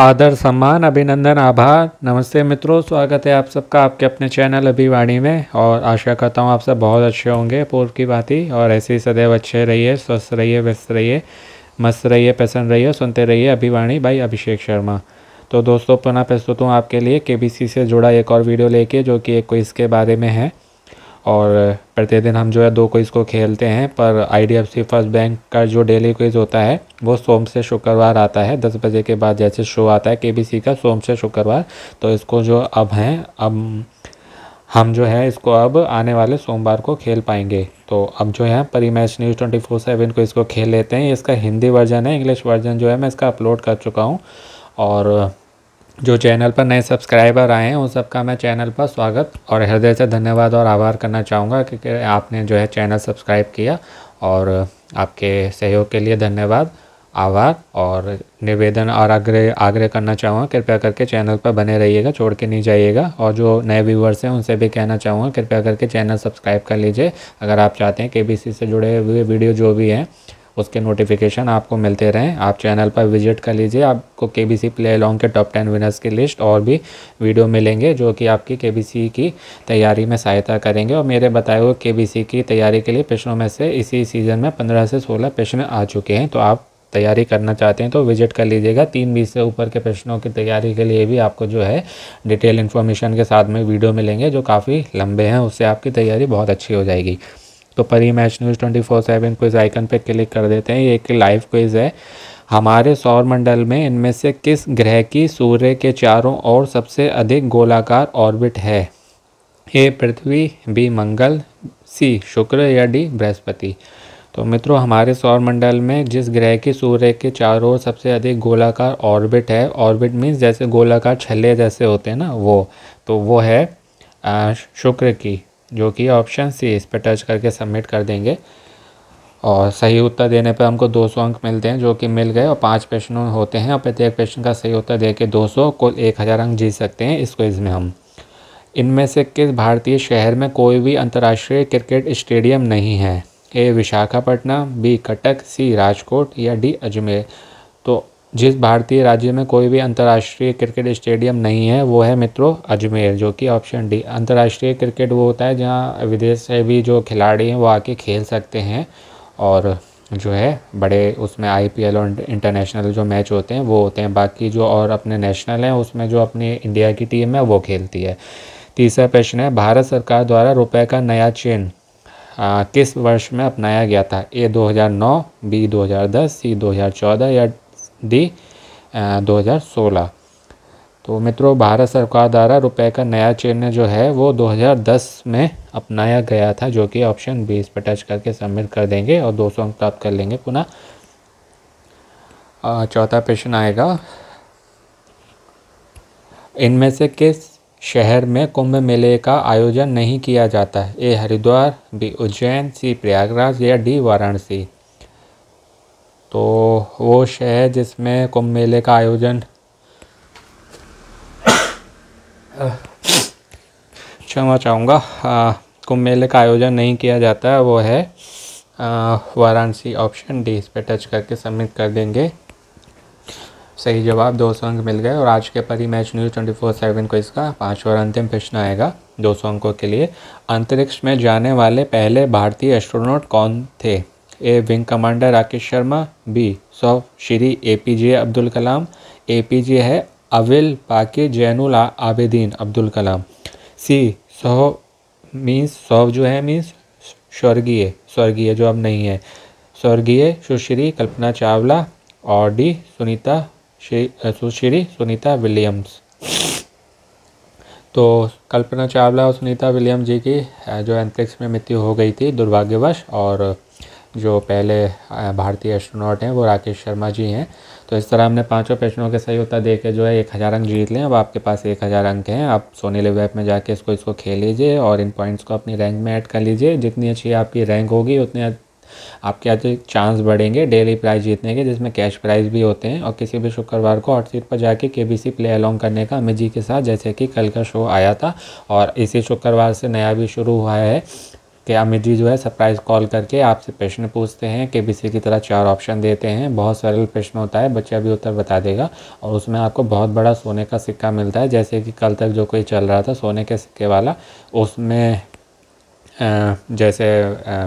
आदर सम्मान अभिनंदन आभार नमस्ते मित्रों स्वागत है आप सबका आपके अपने चैनल अभिवाणी में और आशा करता हूँ आप सब बहुत अच्छे होंगे पूर्व की बात ही और ऐसे ही सदैव अच्छे रहिए स्वस्थ रहिए व्यस्त रहिए मस्त रहिए प्रसन्न रहिए सुनते रहिए अभिवाणी भाई अभिषेक शर्मा तो दोस्तों पुनः प्रस्तुत हूँ आपके लिए के से जुड़ा एक और वीडियो लेके जो कि एक क्विज़ के बारे में है और प्रतिदिन हम जो है दो क्विज़ को खेलते हैं पर आईडीएफसी फर्स्ट बैंक का जो डेली क्विज़ होता है वो सोम से शुक्रवार आता है दस बजे के बाद जैसे शो आता है केबीसी का सोम से शुक्रवार तो इसको जो अब हैं अब हम जो है इसको अब आने वाले सोमवार को खेल पाएंगे तो अब जो है Pari match news twenty four seven को इसको खेल लेते हैं इसका हिंदी वर्जन है इंग्लिश वर्जन जो है मैं इसका अपलोड कर चुका हूँ और जो चैनल पर नए सब्सक्राइबर आए हैं उन सबका मैं चैनल पर स्वागत और हृदय से धन्यवाद और आभार करना चाहूँगा क्योंकि आपने जो है चैनल सब्सक्राइब किया और आपके सहयोग के लिए धन्यवाद आभार और निवेदन और आग्रह आग्रह करना चाहूँगा कृपया करके चैनल पर बने रहिएगा छोड़ के नहीं जाइएगा और जो नए व्यूवर्स हैं उनसे भी कहना चाहूँगा कृपया करके चैनल सब्सक्राइब कर लीजिए अगर आप चाहते हैं के से जुड़े हुए वीडियो जो भी हैं उसके नोटिफिकेशन आपको मिलते रहें आप चैनल पर विजिट कर लीजिए आपको K B C play along के टॉप टेन विनर्स की लिस्ट और भी वीडियो मिलेंगे जो कि आपकी के बी सी की तैयारी में सहायता करेंगे और मेरे बताए हुए के बी सी की तैयारी के लिए प्रश्नों में से इसी सीज़न में पंद्रह से सोलह प्रश्न आ चुके हैं तो आप तैयारी करना चाहते हैं तो विजिट कर लीजिएगा तीन बीस से ऊपर के प्रश्नों की तैयारी के लिए भी आपको जो है डिटेल इन्फॉर्मेशन के साथ में वीडियो मिलेंगे जो काफ़ी लंबे हैं उससे आपकी तैयारी बहुत अच्छी हो जाएगी तो Pari match news twenty four seven quiz icon पर क्लिक कर देते हैं ये एक लाइव क्विज है हमारे सौर मंडल में इनमें से किस ग्रह की सूर्य के चारों ओर सबसे अधिक गोलाकार ऑर्बिट है ए पृथ्वी बी मंगल सी शुक्र या डी बृहस्पति तो मित्रों हमारे सौर मंडल में जिस ग्रह की सूर्य के चारों ओर सबसे अधिक गोलाकार ऑर्बिट है ऑर्बिट मीन्स जैसे गोलाकार छल्ले जैसे होते हैं ना वो तो वो है शुक्र की जो कि ऑप्शन सी इस पर टच करके सबमिट कर देंगे और सही उत्तर देने पर हमको 200 अंक मिलते हैं जो कि मिल गए और पांच प्रश्न होते हैं और प्रत्येक प्रश्न का सही उत्तर दे के दो कुल एक हज़ार अंक जीत सकते हैं इसको इसमें हम इनमें से किस भारतीय शहर में कोई भी अंतर्राष्ट्रीय क्रिकेट स्टेडियम नहीं है A Visakhapatnam B Cuttack C Rajkot या डी अजमेर जिस भारतीय राज्य में कोई भी अंतर्राष्ट्रीय क्रिकेट स्टेडियम नहीं है वो है मित्रों अजमेर जो कि ऑप्शन डी अंतर्राष्ट्रीय क्रिकेट वो होता है जहाँ विदेश से भी जो खिलाड़ी हैं वो आके खेल सकते हैं और जो है बड़े उसमें आईपीएल और इंटरनेशनल जो मैच होते हैं वो होते हैं बाकी जो और अपने नेशनल हैं उसमें जो अपनी इंडिया की टीम है वो खेलती है तीसरा प्रश्न है भारत सरकार द्वारा रुपए का नया चेन आ, किस वर्ष में अपनाया गया था ए 2009 बी 2010 सी 2014 या दी दो हज़ार सोलह तो मित्रों भारत सरकार द्वारा रुपए का नया चिन्ह जो है वो 2010 में अपनाया गया था जो कि ऑप्शन बी इस पर टच करके सबमिट कर देंगे और 200 अंक प्राप्त कर लेंगे पुनः चौथा प्रश्न आएगा इनमें से किस शहर में कुंभ मेले का आयोजन नहीं किया जाता है A Haridwar B Ujjain C Prayagraj या डी वाराणसी तो वो शहर जिसमें कुंभ मेले का आयोजन क्षमा चाहूँगा कुंभ मेले का आयोजन नहीं किया जाता है वो है वाराणसी ऑप्शन डी इस पर टच करके सबमिट कर देंगे सही जवाब दो सौ अंक मिल गए और आज के Pari match news twenty four seven को इसका पाँचवा और अंतिम प्रश्न आएगा दो सौ अंकों के लिए अंतरिक्ष में जाने वाले पहले भारतीय एस्ट्रोनॉट कौन थे A wing commander Rakesh Sharma B सौ Shri A P J Abdul Kalam A P J है अविल पाके जैनुल आबेदीन अब्दुल कलाम सी सौ मीन्स सौ जो है मीन्स स्वर्गीय स्वर्गीय जो अब नहीं है स्वर्गीय सुश्री कल्पना चावला और डी सुनीता सुश्री सुनीता विलियम्स तो कल्पना चावला और सुनीता विलियम जी की जो एंथ्रेक्स में मृत्यु हो गई थी दुर्भाग्यवश और जो पहले भारतीय एस्ट्रोनॉट हैं वो राकेश शर्मा जी हैं तो इस तरह हमने पांचों प्रश्नों के सही उत्तर दे के जो है एक हज़ार अंक जीत लें अब आपके पास एक हज़ार अंक हैं आप सोनी लिव ऐप में जाके इसको इसको खेल लीजिए और इन पॉइंट्स को अपनी रैंक में ऐड कर लीजिए जितनी अच्छी आपकी रैंक होगी उतने आपके अधिक चांस बढ़ेंगे डेली प्राइज जीतने के जिसमें कैश प्राइज भी होते हैं और किसी भी शुक्रवार को हॉट सीट पर जाके के बी सी प्ले अलॉन्ग करने का अमित जी के साथ जैसे कि कल का शो आया था और इसी शुक्रवार से नया भी शुरू हुआ है कि अमित जी जो है सरप्राइज़ कॉल करके आपसे प्रश्न पूछते हैं के बी की तरह चार ऑप्शन देते हैं बहुत सरल प्रश्न होता है बच्चा भी उत्तर बता देगा और उसमें आपको बहुत बड़ा सोने का सिक्का मिलता है जैसे कि कल तक जो कोई चल रहा था सोने के सिक्के वाला उसमें जैसे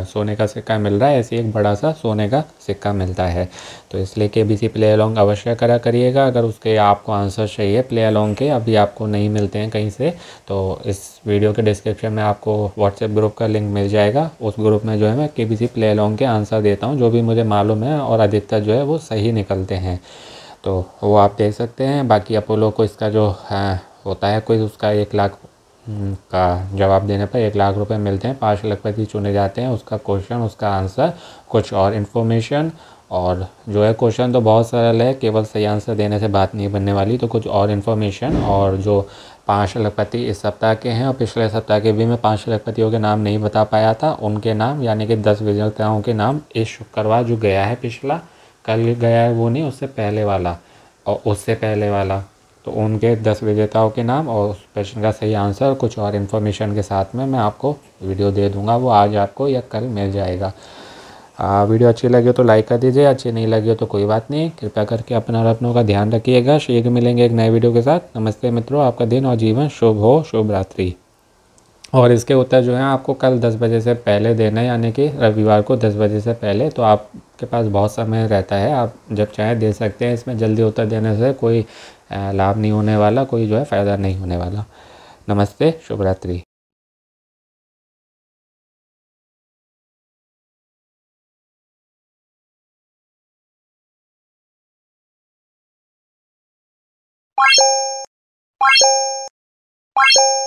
सोने का सिक्का मिल रहा है ऐसे एक बड़ा सा सोने का सिक्का मिलता है तो इसलिए के बी सी प्ले अलॉन्ग अवश्य करा करिएगा अगर उसके आपको आंसर चाहिए प्ले अलॉन्ग के अभी आपको नहीं मिलते हैं कहीं से तो इस वीडियो के डिस्क्रिप्शन में आपको व्हाट्सएप ग्रुप का लिंक मिल जाएगा उस ग्रुप में जो है मैं K B C play along के आंसर देता हूँ जो भी मुझे मालूम है और अधिकतर जो है वो सही निकलते हैं तो वो आप देख सकते हैं बाकी अपोलो को इसका जो होता है कोई उसका एक लाख हम्म, का जवाब देने पर एक लाख रुपए मिलते हैं पाँच लखपति चुने जाते हैं उसका क्वेश्चन उसका आंसर कुछ और इन्फॉर्मेशन और जो है क्वेश्चन तो बहुत सरल है केवल सही आंसर देने से बात नहीं बनने वाली तो कुछ और इन्फॉर्मेशन और जो पांच लखपति इस सप्ताह के हैं और पिछले सप्ताह के भी मैं पांच लखपतियों के नाम नहीं बता पाया था उनके नाम यानी कि दस विजेताओं के नाम इस शुक्रवार जो गया है पिछला कल गया है वो नहीं उससे पहले वाला और उससे पहले वाला तो उनके दस विजेताओं के नाम और उस क्वेश्चन का सही आंसर और कुछ और इन्फॉर्मेशन के साथ में मैं आपको वीडियो दे दूँगा वो आज आपको या कल मिल जाएगा आ, वीडियो अच्छी लगी तो लाइक कर दीजिए अच्छी नहीं लगी तो कोई बात नहीं कृपया करके अपना और अपनों का ध्यान रखिएगा शीघ्र मिलेंगे एक नए वीडियो के साथ नमस्ते मित्रों आपका दिन और जीवन शुभ हो शुभ रात्रि और इसके उत्तर जो है आपको कल दस बजे से पहले देना है यानी कि रविवार को दस बजे से पहले तो आपके पास बहुत समय रहता है आप जब चाहें दे सकते हैं इसमें जल्दी उत्तर देने से कोई लाभ नहीं होने वाला कोई जो है फ़ायदा नहीं होने वाला नमस्ते शुभ रात्रि Bye.